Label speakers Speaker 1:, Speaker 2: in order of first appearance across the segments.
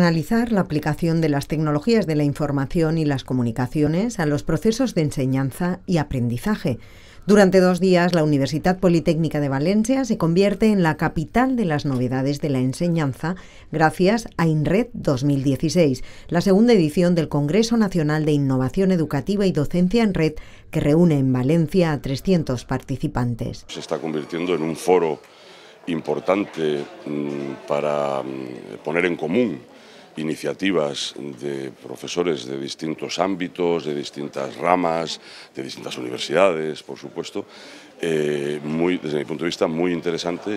Speaker 1: analizar la aplicación de las tecnologías de la información y las comunicaciones a los procesos de enseñanza y aprendizaje. Durante dos días, la Universidad Politécnica de Valencia se convierte en la capital de las novedades de la enseñanza gracias a INRED 2016, la segunda edición del Congreso Nacional de Innovación Educativa y Docencia en Red, que reúne en Valencia a 300 participantes.
Speaker 2: Se está convirtiendo en un foro importante mm, para mm, poner en común iniciativas de profesores de distintos ámbitos, de distintas ramas, de distintas universidades, por supuesto, eh, desde mi punto de vista muy interesante,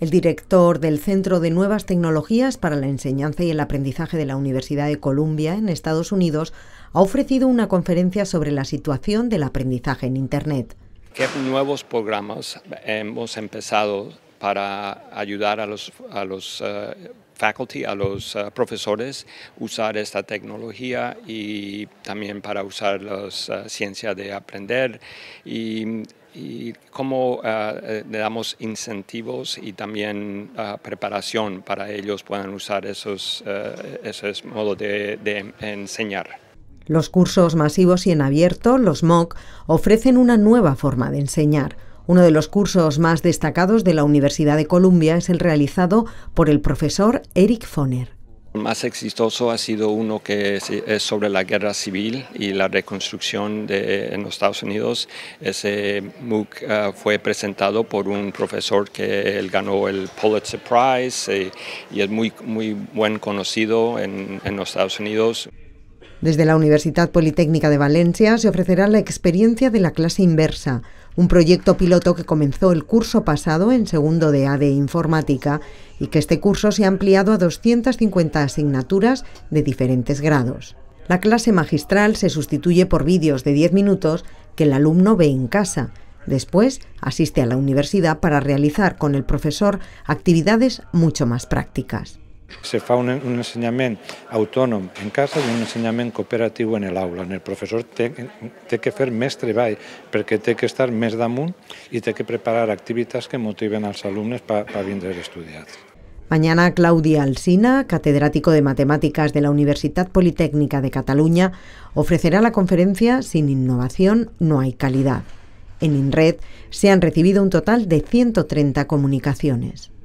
Speaker 1: El director del Centro de Nuevas Tecnologías para la Enseñanza y el Aprendizaje de la Universidad de Columbia en Estados Unidos ha ofrecido una conferencia sobre la situación del aprendizaje en Internet.
Speaker 3: ¿Qué nuevos programas hemos empezado para ayudar a los, a los eh, faculty, a los eh, profesores, usar esta tecnología y también para usar la ciencias eh, ciencia de aprender y, y cómo le damos incentivos y también preparación para ellos puedan usar esos, esos modos de, de enseñar.
Speaker 1: Los cursos masivos y en abierto, los MOOC, ofrecen una nueva forma de enseñar uno de los cursos más destacados de la Universidad de Columbia es el realizado por el profesor Eric Foner.
Speaker 3: El más exitoso ha sido uno que es sobre la guerra civil y la reconstrucción en los Estados Unidos. Ese MOOC ah, fue presentado por un profesor que ganó el Pulitzer Prize eh, y es muy, muy buen conocido en, en los Estados Unidos.
Speaker 1: Desde la Universidad Politécnica de Valencia se ofrecerá la experiencia de la clase inversa, un proyecto piloto que comenzó el curso pasado en segundo de A de Informática y que este curso se ha ampliado a 250 asignaturas de diferentes grados. La clase magistral se sustituye por vídeos de 10 minutos que el alumno ve en casa. Después asiste a la universidad para realizar con el profesor actividades mucho más prácticas.
Speaker 3: Se fa un, enseñamiento autónomo en casa y un ensenyament cooperativo en el En El professor té, que fer més treball perquè té que estar més damunt i té que preparar activitats que motiven a alumnes alumnos para pa a estudiar.
Speaker 1: Mañana Claudia Alsina, catedrático de Matemáticas de la Universidad Politécnica de Cataluña, ofrecerá la conferencia Sin innovación no hay calidad. En INRED se han recibido un total de 130 comunicaciones.